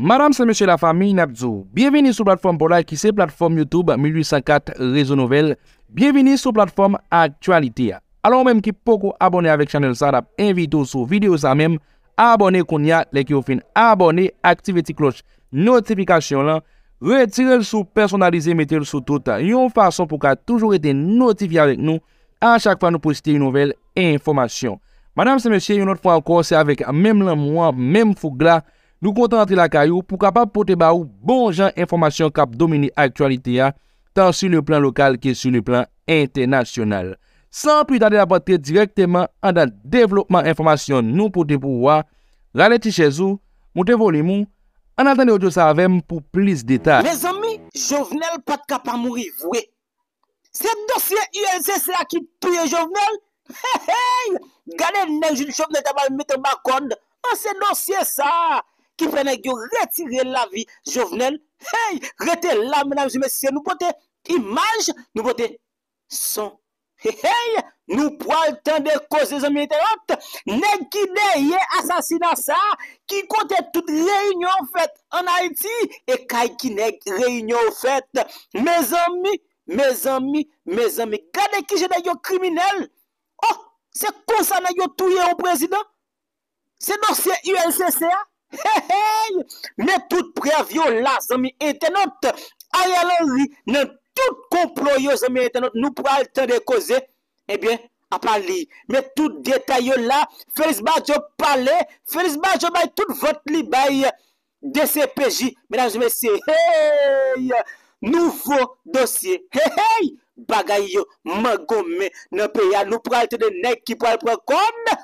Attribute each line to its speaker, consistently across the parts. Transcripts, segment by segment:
Speaker 1: Madame se mèche la fami na bzou. Bienveni sou platform Polay ki se platform Youtube 1804 Réseau Nouvel. Bienveni sou platform Aktualité. Alon mèm ki pokou abonè avèk chanel sa, dap envi tou sou video sa mèm. Abonè kon ya, lek yo fin abonè, aktive ti kloch notifikasyon la. Retire sou personalize, mette sou touta. Yon fason pou ka toujou ete notifi avèk nou. A chak fa nou posti yon nouvel informasyon. Madame se mèche yon notifan akor se avèk mèm la mouan, mèm fougla. Nou kontan antre la kayou pou kapap pote ba ou bon jan informasyon kap domini aktualite ya tan sou le plan lokal ki sou le plan internasyonal. San pou y tade la pote direkteman an dan devlopman informasyon nou pote pou wwa, raleti chez ou, mouten voli mou, an anten de odyo sa avem pou plis deta. Me
Speaker 2: zami, jovenel pat kapan mouri vwe. Se dosye UNCS la ki pouye jovenel, he he, gane nejil jovenel tabal mite makon, an se dosye sa. ki fè nèk yo retire la vi jovenel, hey, rete la mena, jume sè, nou pote imaj, nou pote son, hey, hey, nou po al tèndè kozè zon militerat, nèk ki nè ye asasina sa, ki kote tout reynyon fèt an Haiti, e kaj ki nèk reynyon fèt, mèz anmi, mèz anmi, mèz anmi, kade ki jè nèk yo kriminel, oh, se kon sa nèk yo touye an prezident, se dòr se UNCCA, Hei hei, men tout previ yo la, zami etenot Ayalan yi, nen tout komplo yo, zami etenot Nou pral ten de koze, ebyen, apali Men tout detay yo la, felis ba jop pale Felis ba jop bay, tout vot li bay De se peji, menan jome se Hei hei, nouvo dosye Hei hei, bagay yo, magome Nen pe ya nou pral ten de nek ki pral prekonde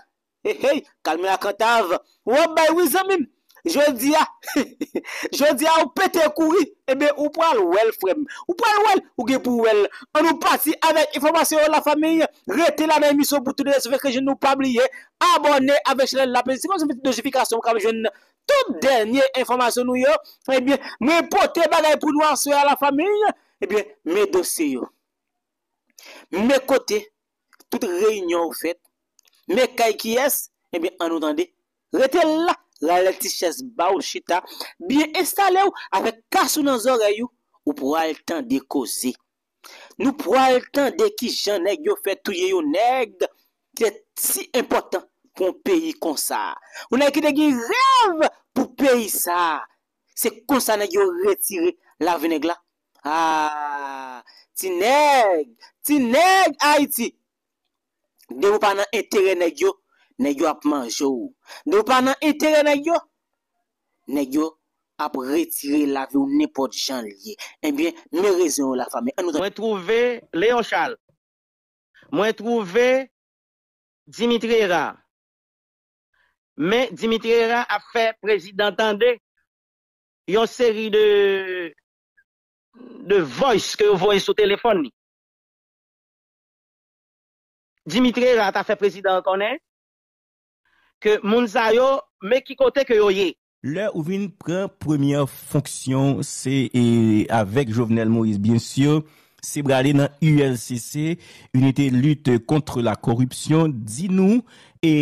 Speaker 2: Hei hei, kalmen akantav, wabay wizamin Je di a ou pete kouri, ebe ou pral wel frem. Ou pral wel, ou ge pou wel. An nou pati avek informasyon la faminyon, rete la nan emisyon pou tout de la sefekre je nou pabliye, abone avek chle la pesi. Si kon sefekre de jifikasyon pou kam jwen tout denye informasyon nou yo, ebe eh me pote bagay pou nou aswe a la faminyon, eh ebe me dosye yo. Me kote, tout reynyon ou fet, me kay kiyes, ebe eh an nou dande, rete la. Rale ah, ti ches ba ou chita, biye estale ou avek kas ou nan zore ayou, ou pou al tan di kozi. Nou pou al tan de ki jan neg yo fet touye yo neg, te ti important pou peyi konsa. Ou neg ki degi rev pou peyi sa, se konsa neg yo retire lave neg la. Aaaa, ti neg, ti neg a iti, de ou panan entere neg yo. Ne yo ap manjou, nou pa nan itere ne yo, ne yo
Speaker 3: ap retire la vi ou ne pot jan liye. Ebyen, eh nou rezon la famen. Mwen trouve Leonchal, mwen trouve Dimitrera, men Dimitrera ap fe prezidentande yon seri de voice ke yon voy sou telefon ni. moun zayon, mè ki kote ke yoye.
Speaker 4: Le ouvin pren premye fonksyon, se e, avek Jovenel Moïse, bien syon, se brale nan ULCC, unitè lut kontre la korupsyon, di nou, e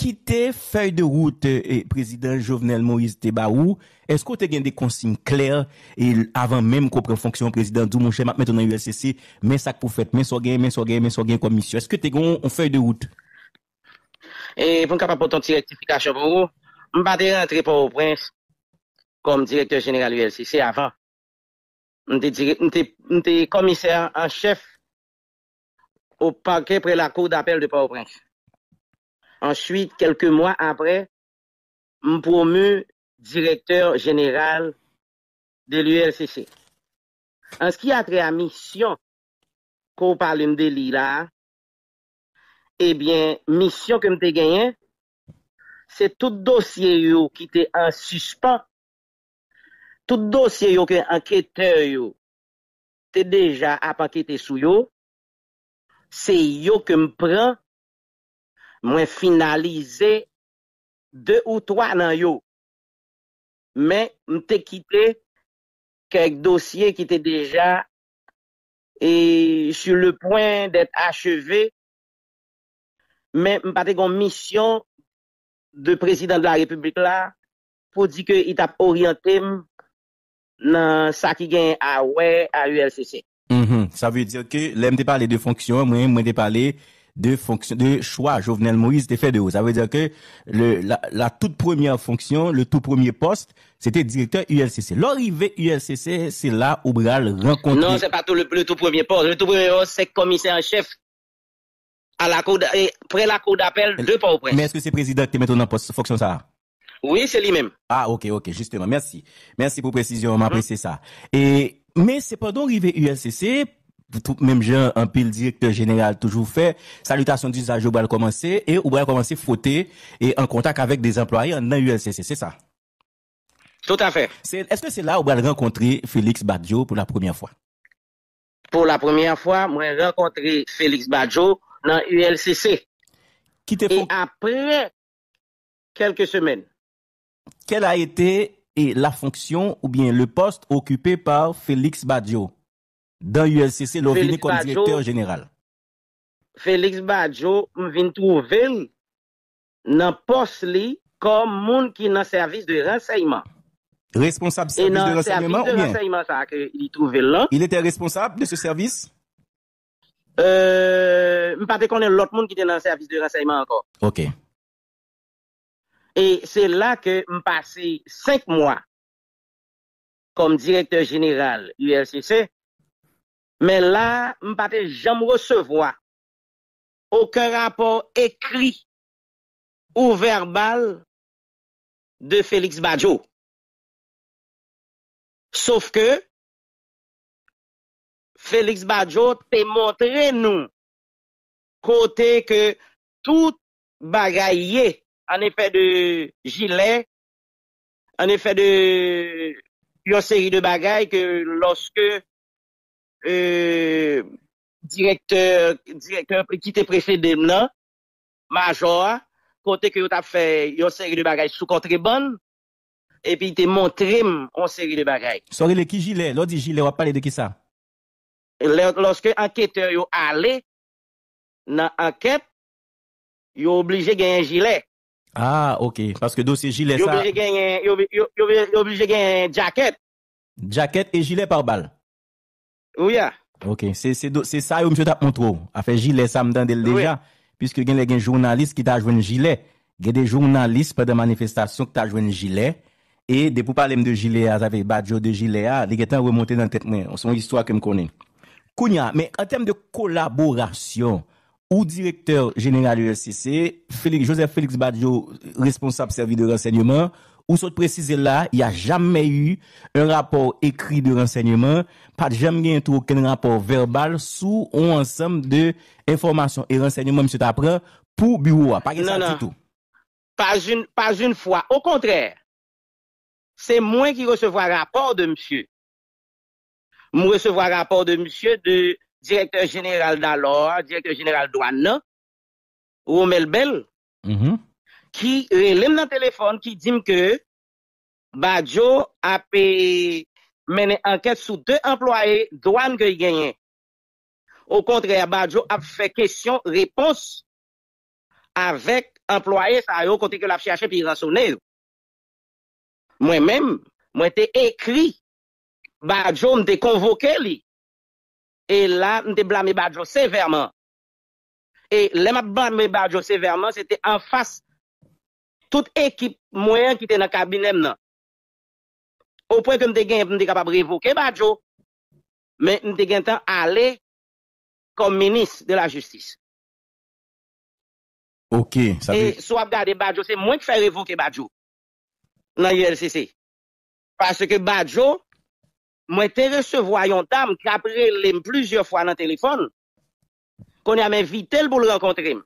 Speaker 4: kite fey de route, e, prezident Jovenel Moïse Tebaou, esko te gen de konsim kler, e avan mèm ko pren fonksyon prezident, doun moun chèm ap mè ton an ULCC, mè sak pou fèt, mè so gen, mè so gen, mè so gen komisyon, eske te gen fey de route?
Speaker 3: E pou n ka pa poton direktifika Chabouro, m pa de rentre Pau Prince kom direktor general ULCC avan. M te komisè an chèf ou pake pre la kou d'apel de Pau Prince. An chuit, kelke mwa apre, m pwomu direktor general de l'ULCC. An chit atre a misyon kou pale m de li la... Ebyen, eh misyon ke mte genyen, se tout dosye yo ki te ansuspan, tout dosye yo ki anketen yo, te deja apakete sou yo, se yo ke mpren, mwen finalize, de ou toan nan yo. Men, mte kite, kek dosye ki te deja, e sur le poin det acheve, Mwen pati kon misyon de prezident de la republik la pou di ke it ap oryantem nan sa ki gen a ouè a ULCC.
Speaker 4: Mhm. Sa vwe dir ke, lèm te pale de fonksyon, mwen te pale de fonksyon, de chwa, Jovenel Moïse te fè de ou. Sa vwe dir ke, la tout premier fonksyon, le tout premier post, se te direkteur ULCC. Lò rive ULCC, se la ou bral renkonti. Non, se pa
Speaker 3: tout le tout premier post. Le tout premier post, se komise en chef à la cour eh, près
Speaker 4: la cour d'appel
Speaker 3: de port au Mais
Speaker 4: est-ce que c'est le président qui est maintenant en poste, fonction ça? Oui, c'est lui-même. Ah, ok, ok, justement. Merci. Merci pour précision, mhm. m'apprécie ça. Et, mais c'est pendant donc arrivé USCC, tout même gens, un pile directeur général toujours fait, salutation d'usage au va commencer et au va commencer frotter et en contact avec des employés dans USCC, c'est ça? Tout à fait. Est-ce que c'est là où va rencontrer Félix Badjo pour la première fois?
Speaker 3: Pour la première fois, moi rencontré Félix Badjo dans l'ULCC,
Speaker 4: Et après quelques semaines. Quelle a été la fonction ou bien le poste occupé par Félix Badjo dans ULCC, l'OVNI comme directeur général?
Speaker 3: Félix Badjo trouvé dans le poste li comme moun qui le service de renseignement.
Speaker 4: Responsable service de renseignement service de Renseignement, ça, il, il était responsable de ce service? Euh, m'pate konen lot moun ki tenan servis de
Speaker 3: raseyman ankon. Ok. E se la ke m'pasey 5 mwa kom direktor general ULCC, men la m'pate jam resevoa ouke rapor ekri ou verbal de Felix Bajo. Sof ke m'pate Félix Bajot te montré nou kote ke tout bagayye an efè de gilè, an efè de yon seri de bagay ke loske euh, direktèr ki te prefèdèm nan, major, kote ke yon ta fè yon seri de bagay sou kontrebon, epi te montrèm yon seri de bagay.
Speaker 4: Sorile ki gilè, lò di gilè wap pale de ki sa?
Speaker 3: Lorske anketer yo ale, nan anket, yo oblije gen yon jilè.
Speaker 4: Ah, ok, paske dosye jilè sa.
Speaker 3: Yo
Speaker 4: oblije gen yon jaket. Jaket e jilè par bal? Ou ya. Ok, se sa yo mse tap moun tro, afe jilè sa mdan del deja, piske gen le gen jounanlis ki ta jwen jilè. Gen de jounanlis pa de manifestasyon ki ta jwen jilè, e depou pale m de jilè a, zave badjo de jilè a, li gen tan remonte nan tetnen, son istwa ke m konen. Kounia, men en tem de kolaborasyon ou direkteur jeneral USCC, Joseph Félix Badiou, responsable servi de renseignement, ou sou te prezise la, y a jamè yu un rapport ekri de renseignement, pa jamè yon tou ken rapport verbal sou ou ansem de informasyon et renseignement, msou tapre, pou bureau a. Non, non,
Speaker 3: pas un fwa. Ou kontrè, se mwen ki recevwa rapport de msou, mou resevwa rapor de msye de direktor general d'alor, direktor general douan nan, Romel Bel, ki mm-hmm. relem nan telefon ki dim ke Bajo ap menen anket sou de employe douan ke y ganyen. Ou kontre, Bajo ap fek kesyon repons avèk employe sa yo konti ke laf chache pi rasoner. Mwen men, mwen te ekri Bajo mte konvoke li. E la mte blame Bajo severman. E lèm ap blame Bajo severman, se te an fas tout ekip mwen ki te nan kabinem nan. Ou pwen ke mte gen, mte kapab revoke Bajo. Men mte gen tan ale kom menis de la justis. Ok, sa bi. E sou ap gade Bajo, se mwen ki fay revoke Bajo. Nan YLCC. Paske Bajo, mwen te resevoyon tam kapre lèm plusieurs fwa nan telefon konè a mè vitèl pou lèm kontrèm.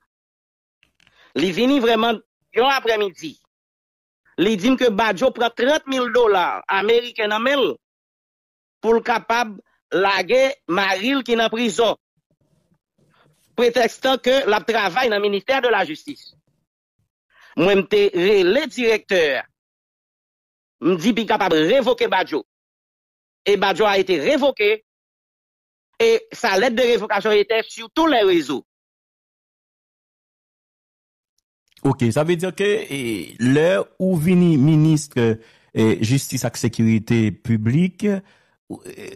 Speaker 3: Li vini vreman yon apremidi. Li dim ke Bajo pran 30.000 dolar Amerikè nan men pou l kapab lage maril ki nan prizo pretestan ke l ap travay nan Minitèr de la Justis. Mwen mte re lè direktèr m di bi kapab revoke Bajo e Badjo a ete revoke e sa let de revokasyon ete sou tou le rezo
Speaker 4: Ok, sa ve dire ke le ou vini ministre eh, justice ak sekurite publik eh,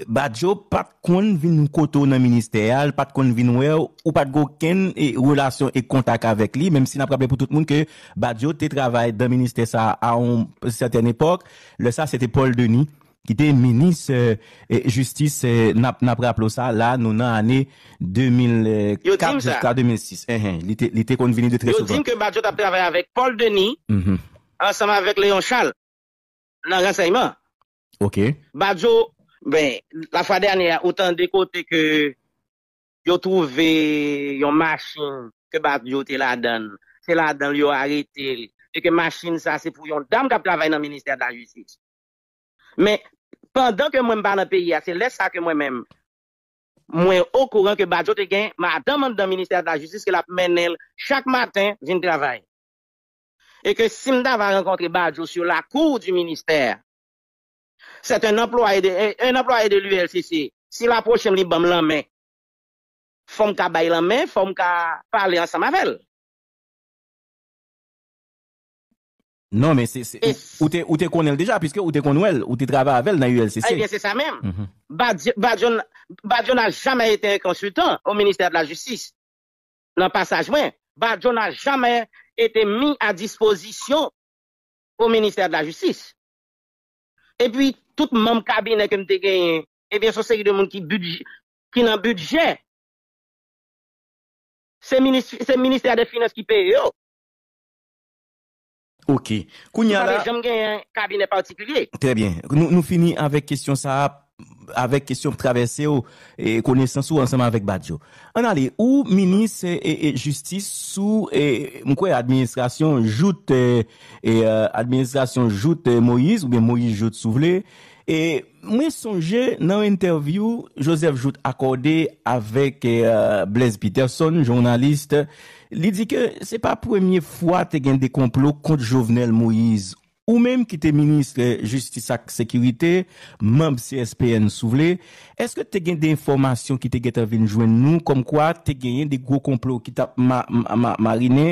Speaker 4: Badjo pat kon vin koto nan ministerial, pat kon vin we ou pat go ken eh, relasyon e kontak avek li, menm si na prape pou tout moun ke Badjo te travay dan minister sa an certain epok le sa se te Paul Denis Ki te menis eh, eh, justice eh, na praplo sa la nou nan ane 2004-2006. Li te konveni de tre souvan. Yo tim
Speaker 3: ke badjo ta pravay avèk Paul Denis ansama mhm. avèk Léon Chal nan renseyman. Ok. Badjo, la fwa derne ya outan de kote ke yo trouve yon masin ke badjo te la dan. Se la dan yo arete, eke masin sa se pou yon dam ka pravay nan minister da justice. Men, pandan ke mwen mba nan peyi a, se lesa ke mwen men, mwen ou kouran ke Bajo te gen, mwen a daman dan Ministère de la Justice ke la menel, chak maten, jen travay. E ke simda va renkontre Bajo sou la kou du Ministère, set en emploi e de l'ULCC, si la proche mli bom lan men, fom ka bay lan men, fom ka pale an sa mavel.
Speaker 4: Non, men, ou te konel deja, piske ou te konou el, ou te draba avèl nan ULCC. Eh bien,
Speaker 3: se sa men, mm-hmm. Badiou nan jaman ete konsultan ou Ministère de la Justice. Nan passage men, Badiou nan jaman ete mi a disposition ou Ministère de la Justice. Et puis, tout mem kabine kem te genyen, eh bien, se se y de moun ki nan budget, se Ministère de Finance ki pe
Speaker 4: yo, Ok. cabinet Très bien. Nous, nous finissons avec question ça, avec question traversée et connaissance ensemble avec Badjo. On aller où ministre et, justice sous et quoi administration joute et, euh, administration joute Moïse ou bien Moïse joute Souvelé E mwen sonje nan interview Joseph Jout akorde avèk eh, Blaise Peterson, jounaliste, li di ke se pa premye fwa te gen de komplot kont Jouvenel Moïse ou mèm ki te ministre justice ak sekirite, mèm CSPN sou vle, eske te gen de informasyon ki te get avèn jwen nou kom kwa te gen de gro komplot ki ta marinè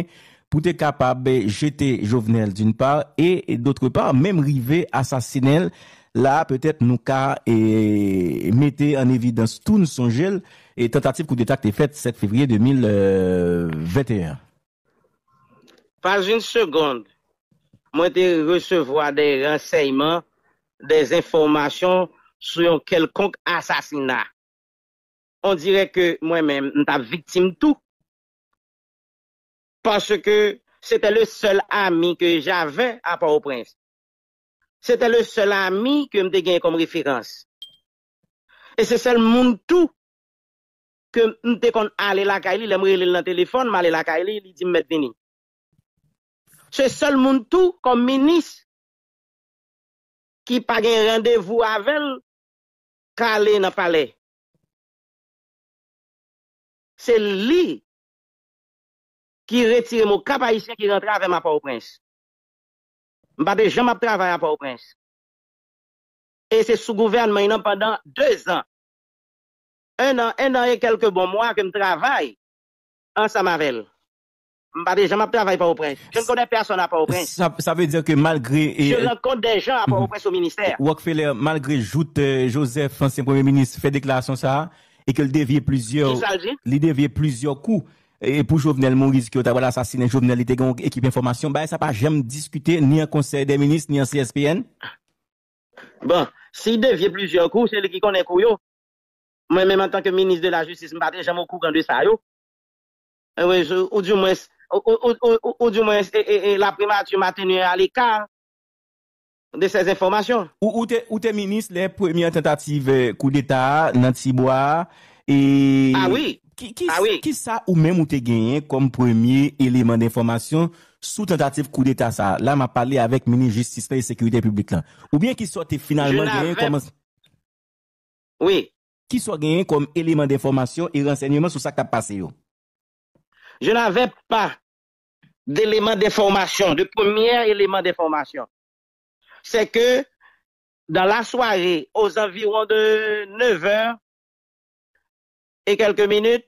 Speaker 4: pou te kapab jete Jouvenel d'un par e d'otre par mèm rive asasinel là peut-être nous cas et mettez en évidence tout nous son gel et tentative coup d'état est faite 7 février 2021. Euh,
Speaker 3: Pas une seconde, moi de recevoir des renseignements, des informations sur un quelconque assassinat. On dirait que moi-même, suis victime tout. Parce que c'était le seul ami que j'avais à Port-au-Prince. Sete le sel ami ke m ah, de gen kom referans. E se sel moun tou ke m de kon ale laka li, le mre li lan telefon, ma ale laka li, li di m met beni. Se sel moun tou kom menis ki pa gen randevou avel, ka ale nan pale. Se li ki retirem ou kapa isen ki rentraveman pou prens. n'ai jamais travaillé à Port-au-Prince. Et c'est sous gouvernement pendant deux ans. Un an, un an et quelques bons mois que je travaille en avec Je n'ai jamais travaillé à Port-au-Prince. Je ne connais personne à Port-au-Prince.
Speaker 4: Ça, veut dire que malgré... Je
Speaker 3: rencontre des gens à mhm. Port-au-Prince
Speaker 4: au ministère. Rockefeller, malgré Joute, euh, Joseph, ancien premier ministre, fait déclaration ça et qu'il dévie plusieurs, il dévie plusieurs coups E pou jovenel moriz ki bon, yo tabal asasine, jovenel ite gen ekip informasyon, ba e sa pa jem diskute ni an konser de minis ni an CSPN?
Speaker 3: Bon, si devye plizyon kou, se li ki konen kou yo, mwen menman tanke minis de la justis mbate, jem mou kou gandwe sa yo. Eh ou diou mwes, ou diou mwes, e la primatou matenye ale ka de sez
Speaker 4: informasyon. Ou te minis le premye tentative kou euh, d'Etat nan tibwa, e... Ah oui! Ah ki sa ou menm ou te genyen kom premier elemen de informasyon sou tentatif kou d'Etat sa? La, ma pali avek mini-justisme e sekurite publik lan. Ou bien ki sa te finalman genyen kom element de informasyon e rensegnement sou sa kta pase yo? Je n'avek pa
Speaker 3: de elemen de informasyon, de premier elemen de informasyon. Se ke dan la soare ou zaviron de neveur e kelke minute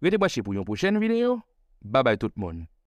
Speaker 1: vous revoir pour une prochaine vidéo. Bye bye tout le monde.